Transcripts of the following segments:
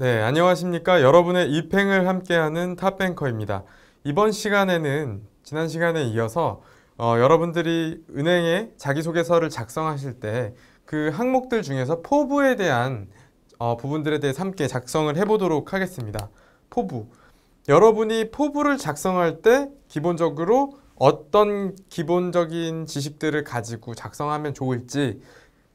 네, 안녕하십니까. 여러분의 입행을 함께하는 탑뱅커입니다. 이번 시간에는 지난 시간에 이어서 어, 여러분들이 은행에 자기소개서를 작성하실 때 그 항목들 중에서 포부에 대한 어, 부분들에 대해 함께 작성을 해보도록 하겠습니다. 포부. 여러분이 포부를 작성할 때 기본적으로 어떤 기본적인 지식들을 가지고 작성하면 좋을지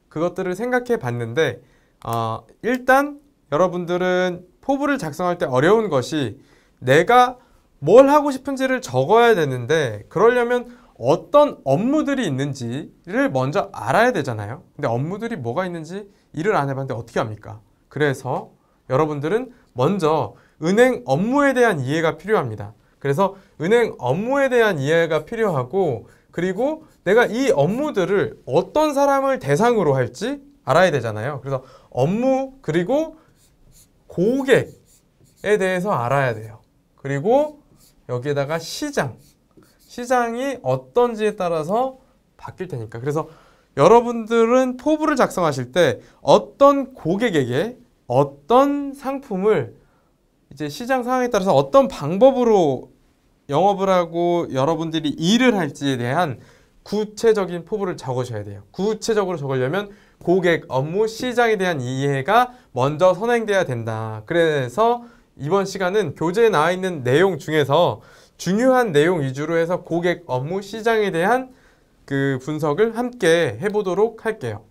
그것들을 생각해 봤는데 어, 일단 여러분들은 포부를 작성할 때 어려운 것이 내가 뭘 하고 싶은지를 적어야 되는데 그러려면 어떤 업무들이 있는지를 먼저 알아야 되잖아요. 근데 업무들이 뭐가 있는지 일을 안 해봤는데 어떻게 합니까? 그래서 여러분들은 먼저 은행 업무에 대한 이해가 필요합니다. 그래서 은행 업무에 대한 이해가 필요하고 그리고 내가 이 업무들을 어떤 사람을 대상으로 할지 알아야 되잖아요. 그래서 업무 그리고 고객에 대해서 알아야 돼요. 그리고 여기에다가 시장. 시장이 어떤지에 따라서 바뀔 테니까. 그래서 여러분들은 포부를 작성하실 때 어떤 고객에게 어떤 상품을 이제 시장 상황에 따라서 어떤 방법으로 영업을 하고 여러분들이 일을 할지에 대한 구체적인 포부를 적으셔야 돼요. 구체적으로 적으려면 고객, 업무, 시장에 대한 이해가 먼저 선행돼야 된다. 그래서 이번 시간은 교재에 나와 있는 내용 중에서 중요한 내용 위주로 해서 고객 업무 시장에 대한 그 분석을 함께 해보도록 할게요.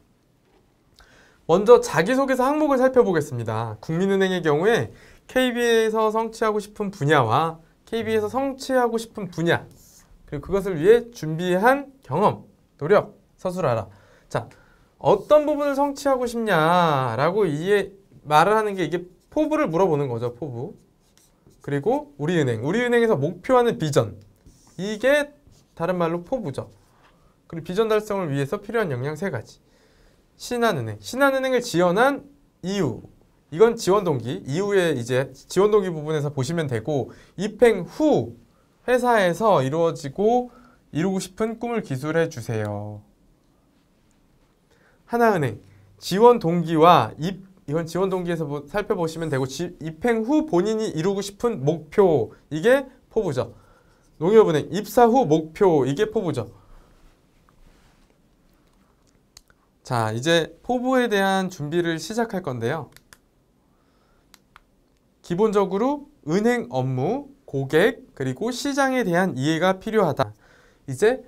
먼저 자기소개서 항목을 살펴보겠습니다. 국민은행의 경우에 KB에서 성취하고 싶은 분야와 KB에서 성취하고 싶은 분야 그리고 그것을 위해 준비한 경험, 노력, 서술하라. 자, 어떤 부분을 성취하고 싶냐라고 이해 말을 하는 게 이게 포부를 물어보는 거죠. 포부. 그리고 우리은행. 우리은행에서 목표하는 비전. 이게 다른 말로 포부죠. 그리고 비전 달성을 위해서 필요한 역량 세 가지. 신한은행. 신한은행을 지원한 이유. 이건 지원 동기. 이후에 이제 지원 동기 부분에서 보시면 되고 입행 후 회사에서 이루어지고 이루고 싶은 꿈을 기술해 주세요. 하나은행 지원 동기와 입 이건 지원 동기에서 살펴보시면 되고 지, 입행 후 본인이 이루고 싶은 목표 이게 포부죠. 농협은행 입사 후 목표 이게 포부죠. 자 이제 포부에 대한 준비를 시작할 건데요. 기본적으로 은행 업무, 고객, 그리고 시장에 대한 이해가 필요하다. 이제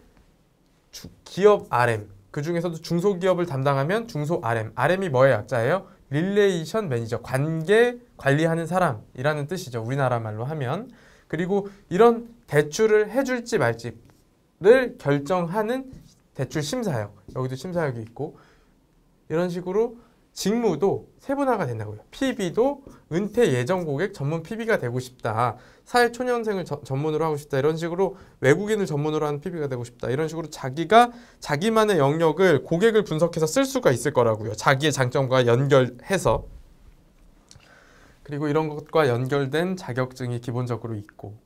기업 RM, 그 중에서도 중소기업을 담당하면 중소 RM. RM이 뭐의 약자예요? 릴레이션 매니저, 관계 관리하는 사람이라는 뜻이죠. 우리나라 말로 하면. 그리고 이런 대출을 해줄지 말지를 결정하는 대출 심사역. 여기도 심사역이 있고 이런 식으로 직무도 세분화가 된다고요. PB도 은퇴 예정 고객 전문 PB가 되고 싶다. 사회 초년생을 저, 전문으로 하고 싶다. 이런 식으로 외국인을 전문으로 하는 PB가 되고 싶다. 이런 식으로 자기가 자기만의 영역을 고객을 분석해서 쓸 수가 있을 거라고요. 자기의 장점과 연결해서 그리고 이런 것과 연결된 자격증이 기본적으로 있고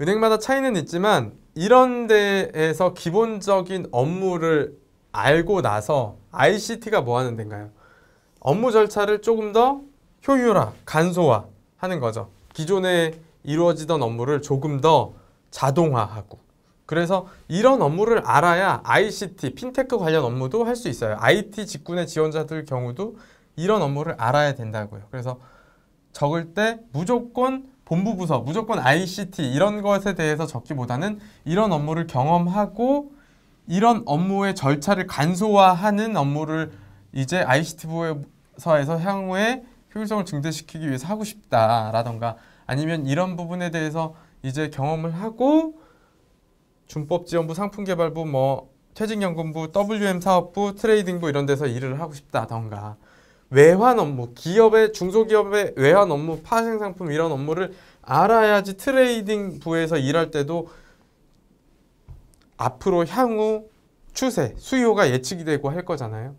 은행마다 차이는 있지만 이런 데에서 기본적인 업무를 알고 나서 ICT가 뭐 하는 데인가요? 업무 절차를 조금 더 효율화, 간소화 하는 거죠. 기존에 이루어지던 업무를 조금 더 자동화하고 그래서 이런 업무를 알아야 ICT, 핀테크 관련 업무도 할 수 있어요. IT 직군의 지원자들 경우도 이런 업무를 알아야 된다고요. 그래서 적을 때 무조건 본부 부서, 무조건 ICT 이런 것에 대해서 적기보다는 이런 업무를 경험하고 이런 업무의 절차를 간소화하는 업무를 이제 ICT부서에서 향후에 효율성을 증대시키기 위해서 하고 싶다라던가 아니면 이런 부분에 대해서 이제 경험을 하고 준법지원부, 상품개발부, 뭐 퇴직연금부, WM 사업부, 트레이딩부 이런 데서 일을 하고 싶다던가 외환 업무, 기업의 중소기업의 외환 업무, 파생상품 이런 업무를 알아야지 트레이딩부에서 일할 때도 앞으로 향후 추세, 수요가 예측이 되고 할 거잖아요.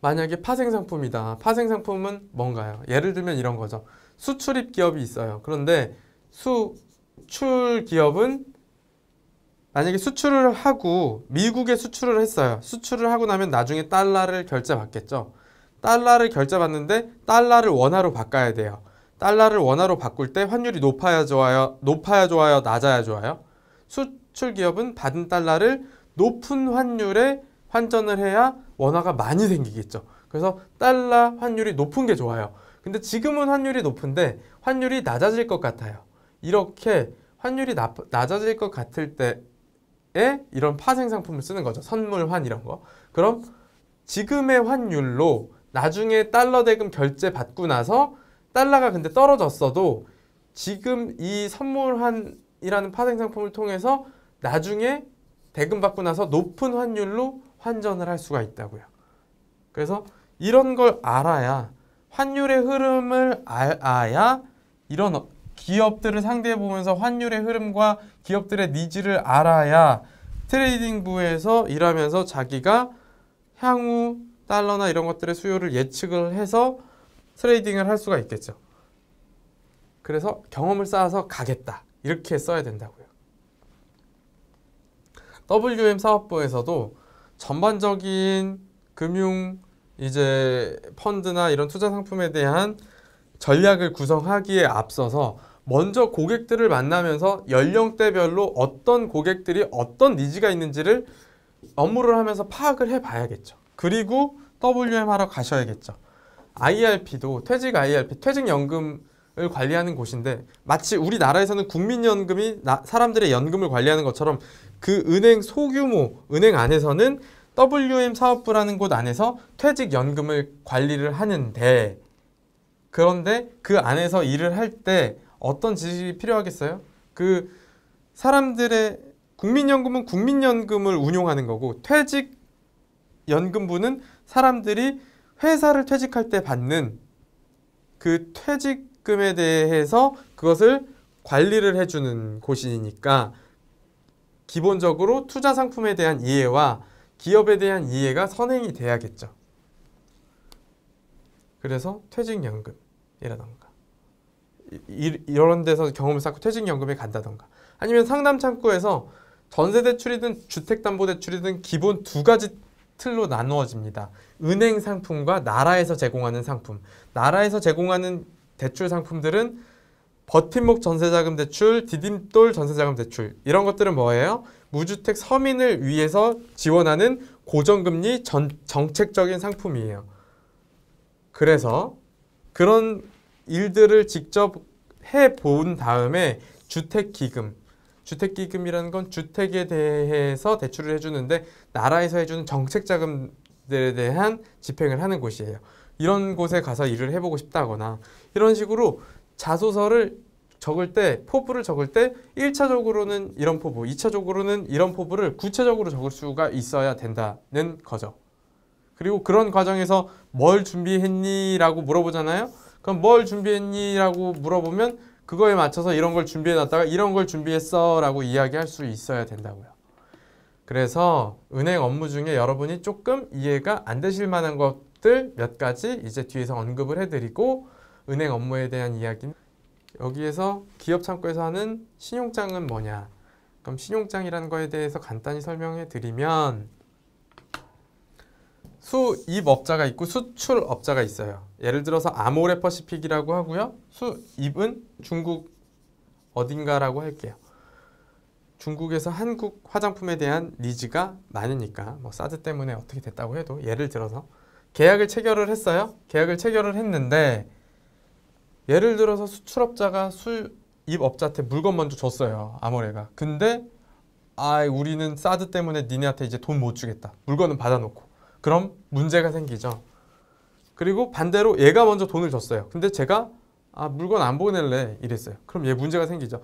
만약에 파생상품이다. 파생상품은 뭔가요? 예를 들면 이런 거죠. 수출입 기업이 있어요. 그런데 수출 기업은 만약에 수출을 하고 미국에 수출을 했어요. 수출을 하고 나면 나중에 달러를 결제받겠죠. 달러를 결제받는데 달러를 원화로 바꿔야 돼요. 달러를 원화로 바꿀 때 환율이 높아야 좋아요? 높아야 좋아요? 낮아야 좋아요? 수, 수출 기업은 받은 달러를 높은 환율에 환전을 해야 원화가 많이 생기겠죠. 그래서 달러 환율이 높은 게 좋아요. 근데 지금은 환율이 높은데 환율이 낮아질 것 같아요. 이렇게 환율이 나, 낮아질 것 같을 때에 이런 파생 상품을 쓰는 거죠. 선물환 이런 거. 그럼 지금의 환율로 나중에 달러 대금 결제 받고 나서 달러가 근데 떨어졌어도 지금 이 선물환이라는 파생 상품을 통해서 나중에 대금 받고 나서 높은 환율로 환전을 할 수가 있다고요. 그래서 이런 걸 알아야 환율의 흐름을 알아야 이런 기업들을 상대해 보면서 환율의 흐름과 기업들의 니즈를 알아야 트레이딩 부에서 일하면서 자기가 향후 달러나 이런 것들의 수요를 예측을 해서 트레이딩을 할 수가 있겠죠. 그래서 경험을 쌓아서 가겠다. 이렇게 써야 된다고요. WM 사업부에서도 전반적인 금융 이제 펀드나 이런 투자 상품에 대한 전략을 구성하기에 앞서서 먼저 고객들을 만나면서 연령대별로 어떤 고객들이 어떤 니즈가 있는지를 업무를 하면서 파악을 해 봐야겠죠. 그리고 WM 하러 가셔야겠죠. IRP도 퇴직 IRP, 퇴직연금 을 관리하는 곳인데 마치 우리나라에서는 국민연금이 나, 사람들의 연금을 관리하는 것처럼 그 은행 소규모 은행 안에서는 WM 사업부라는 곳 안에서 퇴직연금을 관리를 하는데 그런데 그 안에서 일을 할 때 어떤 지식이 필요하겠어요? 그 사람들의 국민연금은 국민연금을 운용하는 거고 퇴직연금부는 사람들이 회사를 퇴직할 때 받는 그 퇴직 금에 대해서 그것을 관리를 해주는 곳이니까 기본적으로 투자 상품에 대한 이해와 기업에 대한 이해가 선행이 돼야겠죠. 그래서 퇴직연금이라던가 이런 데서 경험을 쌓고 퇴직연금에 간다던가 아니면 상담창구에서 전세대출이든 주택담보대출이든 기본 두 가지 틀로 나누어집니다. 은행 상품과 나라에서 제공하는 상품. 나라에서 제공하는 대출 상품들은 버팀목 전세자금 대출, 디딤돌 전세자금 대출 이런 것들은 뭐예요? 무주택 서민을 위해서 지원하는 고정금리 전, 정책적인 상품이에요. 그래서 그런 일들을 직접 해본 다음에 주택기금, 주택기금이라는 건 주택에 대해서 대출을 해주는데 나라에서 해주는 정책자금들에 대한 집행을 하는 곳이에요. 이런 곳에 가서 일을 해보고 싶다거나 이런 식으로 자소서를 적을 때 포부를 적을 때 1차적으로는 이런 포부, 2차적으로는 이런 포부를 구체적으로 적을 수가 있어야 된다는 거죠. 그리고 그런 과정에서 뭘 준비했니? 라고 물어보잖아요. 그럼 뭘 준비했니? 라고 물어보면 그거에 맞춰서 이런 걸 준비해놨다가 이런 걸 준비했어 라고 이야기할 수 있어야 된다고요. 그래서 은행 업무 중에 여러분이 조금 이해가 안 되실 만한 것 것들 몇 가지 이제 뒤에서 언급을 해드리고 은행 업무에 대한 이야기 여기에서 기업 창구에서 하는 신용장은 뭐냐 그럼 신용장이라는 거에 대해서 간단히 설명해 드리면 수입업자가 있고 수출업자가 있어요. 예를 들어서 아모레퍼시픽이라고 하고요. 수입은 중국 어딘가라고 할게요. 중국에서 한국 화장품에 대한 니즈가 많으니까 뭐 사드 때문에 어떻게 됐다고 해도 예를 들어서 계약을 체결을 했어요. 계약을 체결을 했는데 예를 들어서 수출업자가 수입업자한테 물건 먼저 줬어요. 아모레가. 근데 아 우리는 사드 때문에 니네한테 이제 돈 못 주겠다. 물건은 받아놓고. 그럼 문제가 생기죠. 그리고 반대로 얘가 먼저 돈을 줬어요. 근데 제가 아 물건 안 보낼래 이랬어요. 그럼 얘 문제가 생기죠.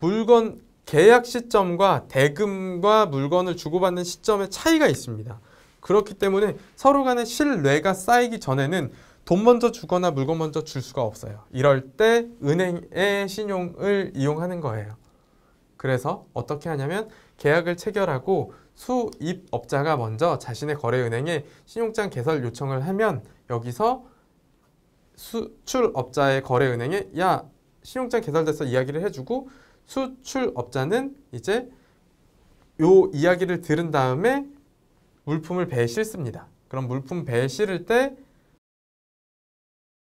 물건 계약 시점과 대금과 물건을 주고받는 시점에 차이가 있습니다. 그렇기 때문에 서로 간에 신뢰가 쌓이기 전에는 돈 먼저 주거나 물건 먼저 줄 수가 없어요. 이럴 때 은행의 신용을 이용하는 거예요. 그래서 어떻게 하냐면 계약을 체결하고 수입업자가 먼저 자신의 거래은행에 신용장 개설 요청을 하면 여기서 수출업자의 거래은행에 야 신용장 개설돼서 이야기를 해주고 수출업자는 이제 요 이야기를 들은 다음에 물품을 배에 실습니다. 그럼 물품 배에 실을 때